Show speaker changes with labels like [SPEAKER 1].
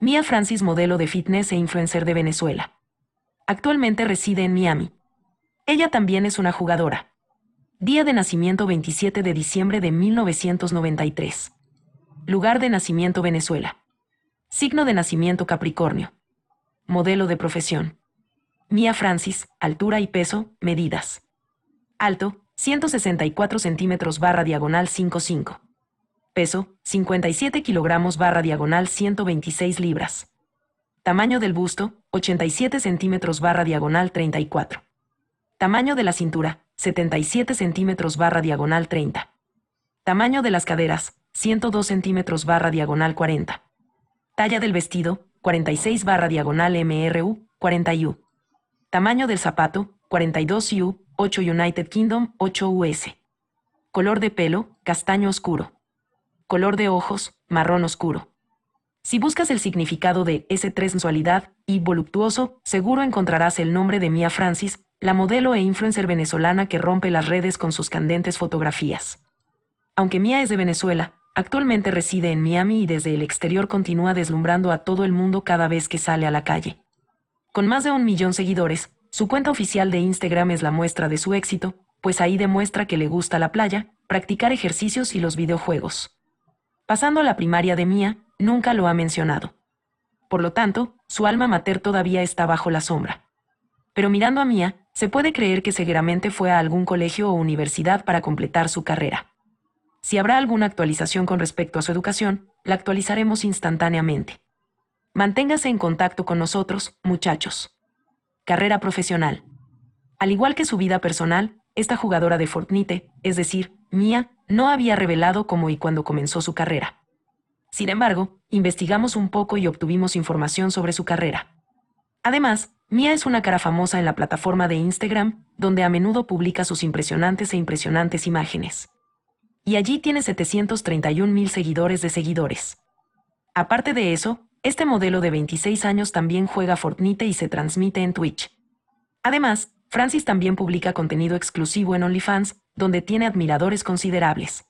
[SPEAKER 1] Mia Francis, modelo de fitness e influencer de Venezuela. Actualmente reside en Miami. Ella también es una jugadora. Día de nacimiento 27 de diciembre de 1993. Lugar de nacimiento Venezuela. Signo de nacimiento Capricornio. Modelo de profesión. Mia Francis, altura y peso, medidas. Alto, 164 centímetros barra diagonal 55. Peso, 57 kilogramos barra diagonal 126 libras. Tamaño del busto, 87 centímetros barra diagonal 34. Tamaño de la cintura, 77 centímetros barra diagonal 30. Tamaño de las caderas, 102 centímetros barra diagonal 40. Talla del vestido, 46 barra diagonal MRU, 40U. Tamaño del zapato, 42U, 8 United Kingdom, 8 US. Color de pelo, castaño oscuro color de ojos, marrón oscuro. Si buscas el significado de S3 sensualidad y voluptuoso, seguro encontrarás el nombre de Mia Francis, la modelo e influencer venezolana que rompe las redes con sus candentes fotografías. Aunque Mia es de Venezuela, actualmente reside en Miami y desde el exterior continúa deslumbrando a todo el mundo cada vez que sale a la calle. Con más de un millón seguidores, su cuenta oficial de Instagram es la muestra de su éxito, pues ahí demuestra que le gusta la playa, practicar ejercicios y los videojuegos. Pasando la primaria de Mía, nunca lo ha mencionado. Por lo tanto, su alma mater todavía está bajo la sombra. Pero mirando a Mía, se puede creer que seguramente fue a algún colegio o universidad para completar su carrera. Si habrá alguna actualización con respecto a su educación, la actualizaremos instantáneamente. Manténgase en contacto con nosotros, muchachos. Carrera profesional. Al igual que su vida personal, esta jugadora de Fortnite, es decir, Mia no había revelado cómo y cuándo comenzó su carrera. Sin embargo, investigamos un poco y obtuvimos información sobre su carrera. Además, Mia es una cara famosa en la plataforma de Instagram, donde a menudo publica sus impresionantes e impresionantes imágenes. Y allí tiene 731 mil seguidores de seguidores. Aparte de eso, este modelo de 26 años también juega Fortnite y se transmite en Twitch. Además, Francis también publica contenido exclusivo en OnlyFans, donde tiene admiradores considerables.